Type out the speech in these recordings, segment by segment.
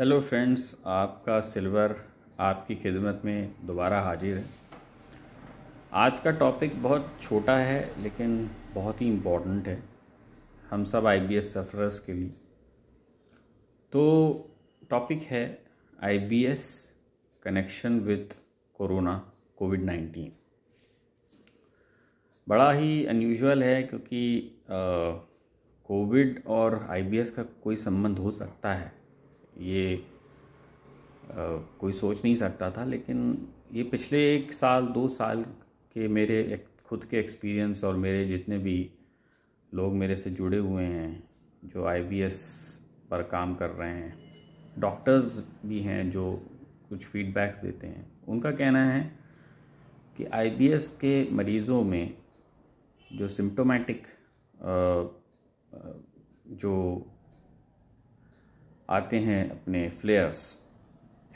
Hello friends आपका silver आपकी खिदमत में दोबारा हाजिर है आज का टॉपिक बहुत छोटा है लेकिन बहुत ही इम्पोर्टेंट है हम सब आईबीएस सफ़रर्स के लिए तो टॉपिक है IBS connection with corona COVID nineteen बड़ा ही अनयूजल है क्योंकि कोविड और आईबीएस का कोई संबंध हो सकता है ये आ, कोई सोच नहीं सकता था लेकिन ये पिछले एक साल दो साल के मेरे एक, खुद के एक्सपीरियंस और मेरे जितने भी लोग मेरे से जुड़े हुए हैं जो आईबीएस पर काम कर रहे हैं डॉक्टर्स भी हैं जो कुछ फीडबैक्स देते हैं उनका कहना है कि आईबीएस के मरीज़ों में जो सिम्टोमेटिक जो आते हैं अपने फ्लेयर्स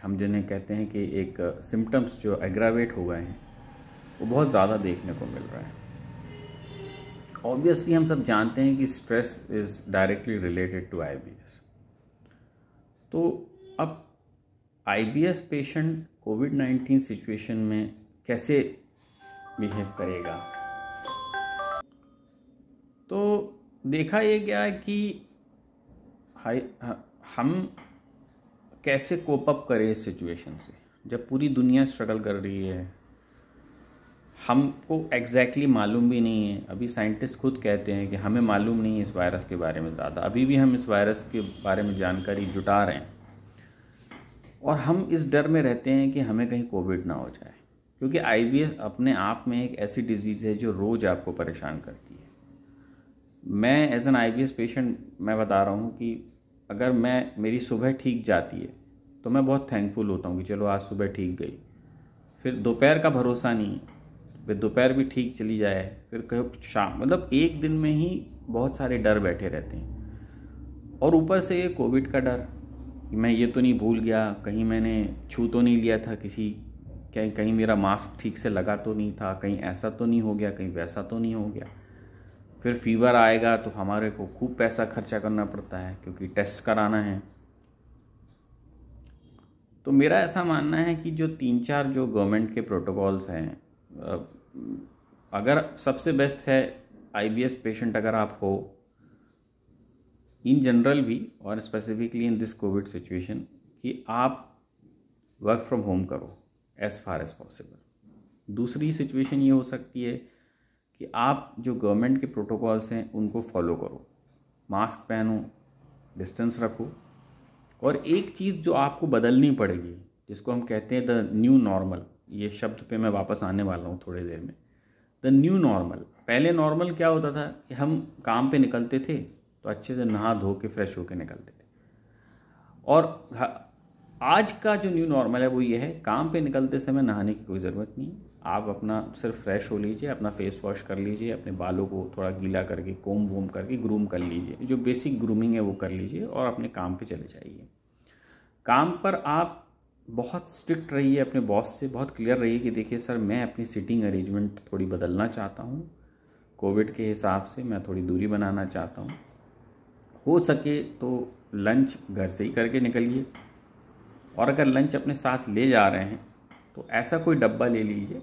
हम जिन्हें कहते हैं कि एक सिम्टम्स जो एग्रावेट हो गए हैं वो बहुत ज़्यादा देखने को मिल रहा है ऑब्वियसली हम सब जानते हैं कि stress is directly related to I तो अब I patient COVID nineteen situation में कैसे बिहेव करेगा तो देखा ये गया कि हाई हम कैसे कोप अप करें इस सिचुएशन से जब पूरी दुनिया स्ट्रगल कर रही है हमको एग्जैक्टली exactly मालूम भी नहीं है अभी साइंटिस्ट खुद कहते हैं कि हमें मालूम नहीं है इस वायरस के बारे में ज़्यादा अभी भी हम इस वायरस के बारे में जानकारी जुटा रहे हैं और हम इस डर में रहते हैं कि हमें कहीं कोविड ना हो जाए क्योंकि आई अपने आप में एक ऐसी डिजीज़ है जो रोज़ आपको परेशान करती है मैं एज एन आई पेशेंट मैं बता रहा हूँ कि अगर मैं मेरी सुबह ठीक जाती है तो मैं बहुत थैंकफुल होता हूँ कि चलो आज सुबह ठीक गई फिर दोपहर का भरोसा नहीं फिर दोपहर भी ठीक चली जाए फिर कहो शाम मतलब एक दिन में ही बहुत सारे डर बैठे रहते हैं और ऊपर से ये कोविड का डर मैं ये तो नहीं भूल गया कहीं मैंने छू तो नहीं लिया था किसी कहीं कहीं मेरा मास्क ठीक से लगा तो नहीं था कहीं ऐसा तो नहीं हो गया कहीं वैसा तो नहीं हो गया फिर फीवर आएगा तो हमारे को खूब पैसा खर्चा करना पड़ता है क्योंकि टेस्ट कराना है तो मेरा ऐसा मानना है कि जो तीन चार जो गवर्नमेंट के प्रोटोकॉल्स हैं अगर सबसे बेस्ट है आईबीएस पेशेंट अगर आप हो इन जनरल भी और specifically in this COVID situation कि आप वर्क फ्रॉम होम करो एज़ फार एज़ पॉसिबल दूसरी सिचुएशन ये हो सकती है कि आप जो गवर्नमेंट के प्रोटोकॉल्स हैं उनको फॉलो करो मास्क पहनो डिस्टेंस रखो और एक चीज़ जो आपको बदलनी पड़ेगी जिसको हम कहते हैं द न्यू नॉर्मल ये शब्द पे मैं वापस आने वाला हूँ थोड़ी देर में द न्यू नॉर्मल पहले नॉर्मल क्या होता था कि हम काम पे निकलते थे तो अच्छे से नहा धो के फ्रेश होके निकलते थे और आज का जो न्यू नॉर्मल है वो ये है काम पे निकलते समय नहाने की कोई ज़रूरत नहीं आप अपना सिर्फ फ्रेश हो लीजिए अपना फेस वॉश कर लीजिए अपने बालों को थोड़ा गीला करके कोम वोम करके ग्रूम कर लीजिए जो बेसिक ग्रूमिंग है वो कर लीजिए और अपने काम पे चले जाइए काम पर आप बहुत स्ट्रिक्ट रहिए अपने बॉस से बहुत क्लियर रहिए कि देखिए सर मैं अपनी सिटिंग अरेंजमेंट थोड़ी बदलना चाहता हूँ कोविड के हिसाब से मैं थोड़ी दूरी बनाना चाहता हूँ हो सके तो लंच घर से ही करके निकलिए और अगर लंच अपने साथ ले जा रहे हैं तो ऐसा कोई डब्बा ले लीजिए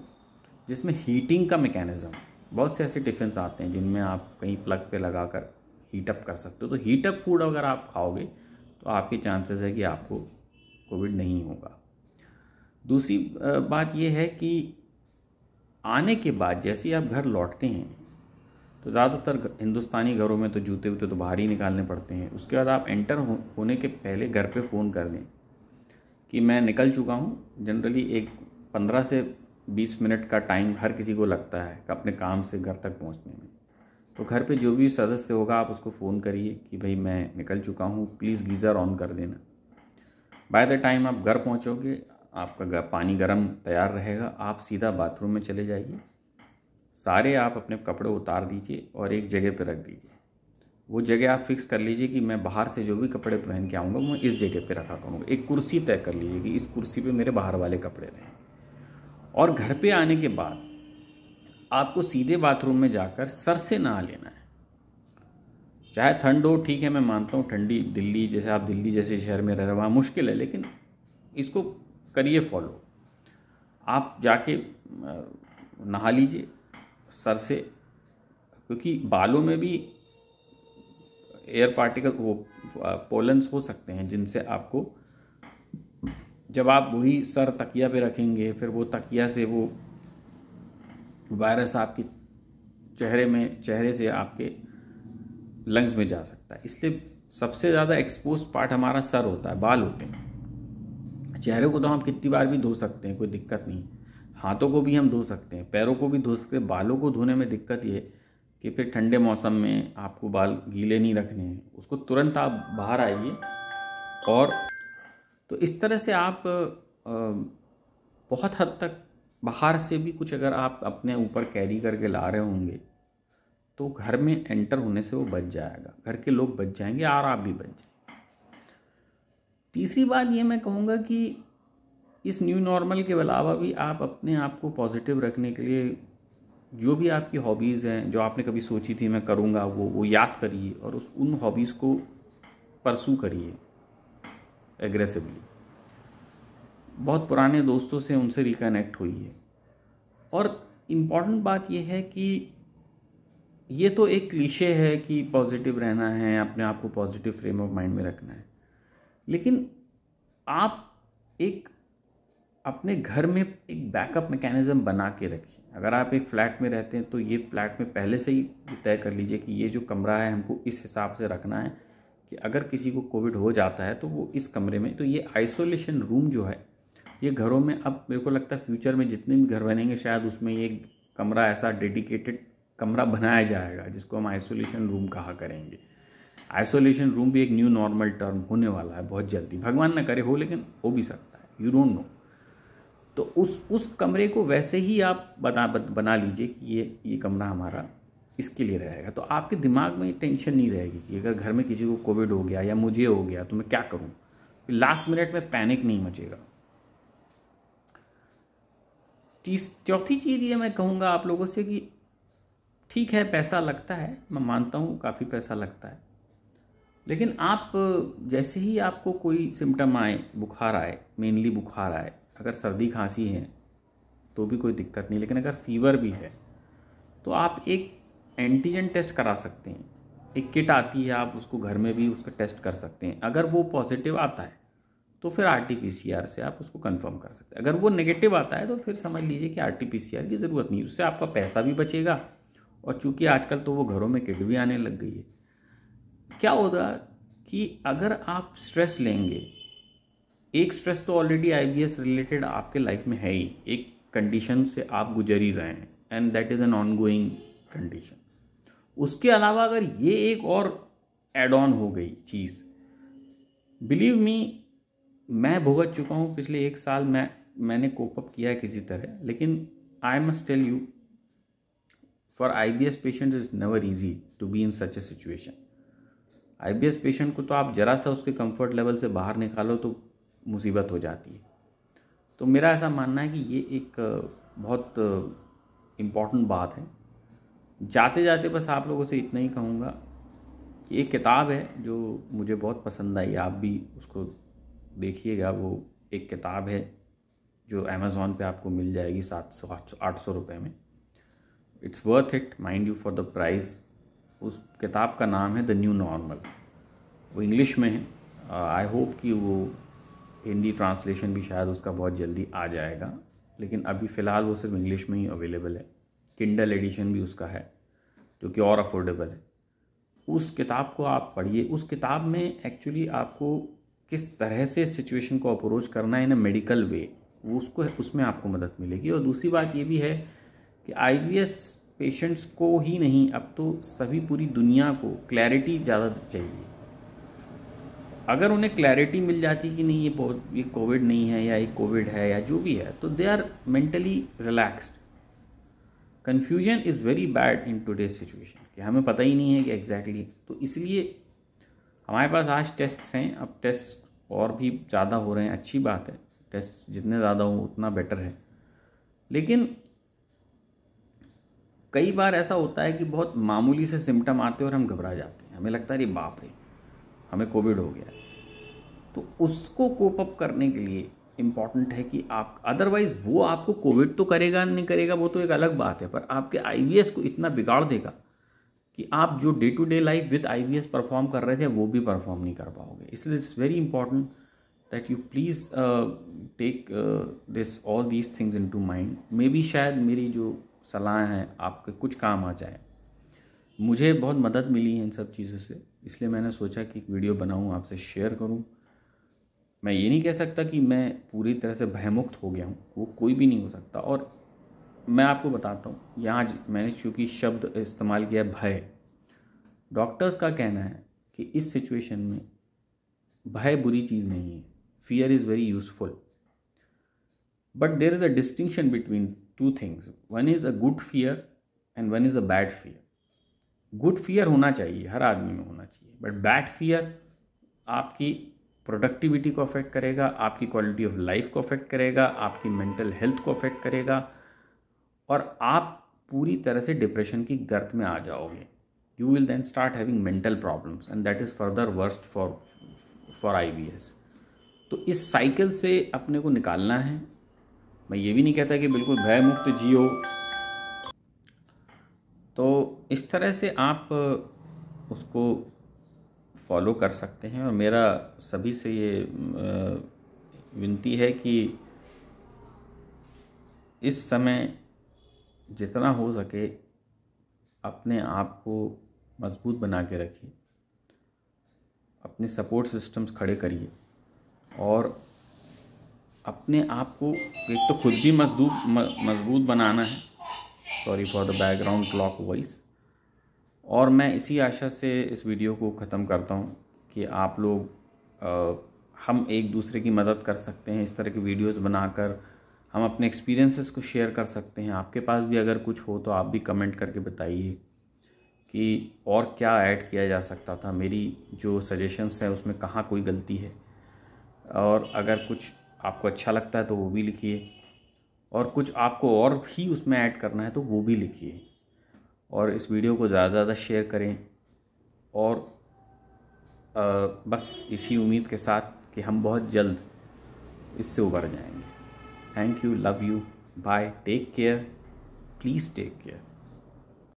जिसमें हीटिंग का मेकेनिज़्म बहुत से ऐसे टिफिन आते हैं जिनमें आप कहीं प्लग पे लगा कर हीटअप कर सकते हो तो हीटअप फूड अगर आप खाओगे तो आपके चांसेस है कि आपको कोविड नहीं होगा दूसरी बात यह है कि आने के बाद जैसे ही आप घर लौटते हैं तो ज़्यादातर हिंदुस्तानी घरों में तो जूते वूते तो बाहर ही निकालने पड़ते हैं उसके बाद आप एंटर होने के पहले घर पे फ़ोन कर दें कि मैं निकल चुका हूँ जनरली एक पंद्रह से बीस मिनट का टाइम हर किसी को लगता है अपने काम से घर तक पहुंचने में तो घर पे जो भी सदस्य होगा आप उसको फ़ोन करिए कि भाई मैं निकल चुका हूँ प्लीज़ गीज़र ऑन कर देना बाय द टाइम आप घर पहुँचोगे आपका गर, पानी गर्म तैयार रहेगा आप सीधा बाथरूम में चले जाइए सारे आप अपने कपड़े उतार दीजिए और एक जगह पर रख दीजिए वो जगह आप फिक्स कर लीजिए कि मैं बाहर से जो भी कपड़े पहन के आऊँगा मैं इस जगह पर रखा करूँगा एक कुर्सी तय कर लीजिए कि इस कुर्सी पर मेरे बाहर वाले कपड़े रहें और घर पे आने के बाद आपको सीधे बाथरूम में जाकर सर से नहा लेना है चाहे ठंड हो ठीक है मैं मानता हूँ ठंडी दिल्ली जैसे आप दिल्ली जैसे शहर में रह रहे वहाँ मुश्किल है लेकिन इसको करिए फॉलो आप जाके नहा लीजिए सर से क्योंकि बालों में भी एयर पार्टिकल वो पोलन्स हो सकते हैं जिनसे आपको जब आप वही सर तकिया पे रखेंगे फिर वो तकिया से वो वायरस आपके चेहरे में चेहरे से आपके लंग्स में जा सकता है इसलिए सबसे ज़्यादा एक्सपोज पार्ट हमारा सर होता है बाल होते हैं चेहरे को तो हम कितनी बार भी धो सकते हैं कोई दिक्कत नहीं हाथों को भी हम धो सकते हैं पैरों को भी धो सकते हैं बालों को धोने में दिक्कत ये कि फिर ठंडे मौसम में आपको बाल गीले नहीं रखने हैं उसको तुरंत आप बाहर आइए और तो इस तरह से आप बहुत हद तक बाहर से भी कुछ अगर आप अपने ऊपर कैरी करके ला रहे होंगे तो घर में एंटर होने से वो बच जाएगा घर के लोग बच जाएंगे और आप भी बच जाएंगे तीसरी बात ये मैं कहूँगा कि इस न्यू नॉर्मल के अलावा भी आप अपने आप को पॉजिटिव रखने के लिए जो भी आपकी हॉबीज़ हैं जो आपने कभी सोची थी मैं करूँगा वो वो याद करिए और उस उन हॉबीज़ को परसू करिए एग्रेसिवली बहुत पुराने दोस्तों से उनसे रिकनेक्ट हुई है और इम्पॉर्टेंट बात यह है कि ये तो एक क्लीशे है कि पॉजिटिव रहना है अपने आप को पॉजिटिव फ्रेम ऑफ माइंड में रखना है लेकिन आप एक अपने घर में एक बैकअप मैकेनिज़्म बना के रखिए अगर आप एक फ्लैट में रहते हैं तो ये फ्लैट में पहले से ही तय कर लीजिए कि ये जो कमरा है हमको इस हिसाब से रखना है कि अगर किसी को कोविड हो जाता है तो वो इस कमरे में तो ये आइसोलेशन रूम जो है ये घरों में अब मेरे को लगता है फ्यूचर में जितने भी घर बनेंगे शायद उसमें ये कमरा ऐसा डेडिकेटेड कमरा बनाया जाएगा जिसको हम आइसोलेशन रूम कहा करेंगे आइसोलेशन रूम भी एक न्यू नॉर्मल टर्म होने वाला है बहुत जल्दी भगवान ना करे हो लेकिन हो भी सकता है यू डोंट नो तो उस उस कमरे को वैसे ही आप बना बना लीजिए कि ये ये कमरा हमारा इसके लिए रहेगा तो आपके दिमाग में टेंशन नहीं रहेगी कि अगर घर में किसी को कोविड हो गया या मुझे हो गया तो मैं क्या करूँ लास्ट मिनट में पैनिक नहीं मचेगा तीस चौथी चीज़ ये मैं कहूँगा आप लोगों से कि ठीक है पैसा लगता है मैं मानता हूँ काफ़ी पैसा लगता है लेकिन आप जैसे ही आपको कोई सिम्टम आए बुखार आए मेनली बुखार आए अगर सर्दी खांसी है तो भी कोई दिक्कत नहीं लेकिन अगर फीवर भी है तो आप एक एंटीजन टेस्ट करा सकते हैं एक किट आती है आप उसको घर में भी उसका टेस्ट कर सकते हैं अगर वो पॉजिटिव आता है तो फिर आर से आप उसको कंफर्म कर सकते हैं अगर वो नेगेटिव आता है तो फिर समझ लीजिए कि आर की ज़रूरत नहीं उससे आपका पैसा भी बचेगा और चूंकि आजकल तो वो घरों में किट भी आने लग गई है क्या होगा कि अगर आप स्ट्रेस लेंगे एक स्ट्रेस तो ऑलरेडी आई रिलेटेड आपके लाइफ में है ही एक कंडीशन से आप गुजर ही रहे हैं and that is an ongoing condition उसके अलावा अगर ये एक और एड ऑन हो गई चीज़ बिलीव मी मैं भुगत चुका हूँ पिछले एक साल मैं मैंने कोपअप किया है किसी तरह लेकिन I must tell you for I B S patient is never easy to be in such a situation I B S patient को तो आप ज़रा सा उसके कम्फर्ट लेवल से बाहर निकालो तो मुसीबत हो जाती है तो मेरा ऐसा मानना है कि ये एक बहुत इम्पॉर्टेंट बात है जाते जाते बस आप लोगों से इतना ही कहूँगा कि एक किताब है जो मुझे बहुत पसंद आई आप भी उसको देखिएगा वो एक किताब है जो अमेज़ोन पे आपको मिल जाएगी सात सौ आठ सौ रुपये में it's worth it mind you for the price उस किताब का नाम है द न्यू नॉर्मल वो इंग्लिश में है आई uh, होप कि वो हिंदी ट्रांसलेशन भी शायद उसका बहुत जल्दी आ जाएगा लेकिन अभी फ़िलहाल वो सिर्फ इंग्लिश में ही अवेलेबल है किंडल एडिशन भी उसका है जो कि और अफोर्डेबल है उस किताब को आप पढ़िए उस किताब में एक्चुअली आपको किस तरह से सिचुएशन को अप्रोच करना है इन अ मेडिकल वे वो उसको उसमें आपको मदद मिलेगी और दूसरी बात ये भी है कि आई पेशेंट्स को ही नहीं अब तो सभी पूरी दुनिया को क्लैरिटी ज़्यादा चाहिए अगर उन्हें क्लैरिटी मिल जाती कि नहीं ये ये कोविड नहीं है या ये कोविड है या जो भी है तो they are mentally relaxed confusion is very bad in today situation कि हमें पता ही नहीं है कि एग्जैक्टली exactly. तो इसलिए हमारे पास आज टेस्ट हैं अब टेस्ट और भी ज़्यादा हो रहे हैं अच्छी बात है टेस्ट जितने ज़्यादा हों उतना बेटर है लेकिन कई बार ऐसा होता है कि बहुत मामूली से सिम्टम आते हैं और हम घबरा जाते हैं हमें लगता है अरे बाप रे हमें कोविड हो गया तो उसको कोप अप करने के लिए इम्पॉर्टेंट है कि आप अदरवाइज़ वो आपको कोविड तो करेगा नहीं करेगा वो तो एक अलग बात है पर आपके आई को इतना बिगाड़ देगा कि आप जो day to day life with I perform कर रहे थे वो भी परफॉर्म नहीं कर पाओगे इसलिए it's very important that you please take this all these things into mind maybe शायद मेरी जो सलाह है आपके कुछ काम आ जाए मुझे बहुत मदद मिली है इन सब चीज़ों से इसलिए मैंने सोचा कि एक वीडियो बनाऊँ आपसे शेयर करूँ मैं ये नहीं कह सकता कि मैं पूरी तरह से भयमुक्त हो गया हूँ वो कोई भी नहीं हो सकता और मैं आपको बताता हूँ यहाँ मैंने चूँकि शब्द इस्तेमाल किया भय डॉक्टर्स का कहना है कि इस सिचुएशन में भय बुरी चीज़ नहीं है fear is very useful but there is a distinction between two things one is a good fear and one is a bad fear good fear होना चाहिए हर आदमी में होना चाहिए बट बैड फियर आपकी प्रोडक्टिविटी को अफेक्ट करेगा आपकी क्वालिटी ऑफ लाइफ को अफेक्ट करेगा आपकी मेंटल हेल्थ को अफेक्ट करेगा और आप पूरी तरह से डिप्रेशन की गर्त में आ जाओगे you will then start having mental problems and that is further worst for for I तो इस साइकिल से अपने को निकालना है मैं ये भी नहीं कहता कि बिल्कुल भयमुक्त जियो तो इस तरह से आप उसको फॉलो कर सकते हैं और मेरा सभी से ये विनती है कि इस समय जितना हो सके अपने आप को मजबूत बना के रखिए अपने सपोर्ट सिस्टम्स खड़े करिए और अपने आप को एक तो खुद भी मजबूत मजबूत बनाना है sorry for the background clock voice और मैं इसी आशा से इस वीडियो को ख़त्म करता हूँ कि आप लोग हम एक दूसरे की मदद कर सकते हैं इस तरह की वीडियोस बनाकर हम अपने एक्सपीरियंसेस को शेयर कर सकते हैं आपके पास भी अगर कुछ हो तो आप भी कमेंट करके बताइए कि और क्या ऐड किया जा सकता था मेरी जो सजेशंस हैं उसमें कहाँ कोई गलती है और अगर कुछ आपको अच्छा लगता है तो वो भी लिखिए और कुछ आपको और भी उसमें ऐड करना है तो वो भी लिखिए और इस वीडियो को ज़्यादा से ज़्यादा शेयर करें और आ, बस इसी उम्मीद के साथ कि हम बहुत जल्द इससे उबर जाएंगे thank you love you bye take care please take care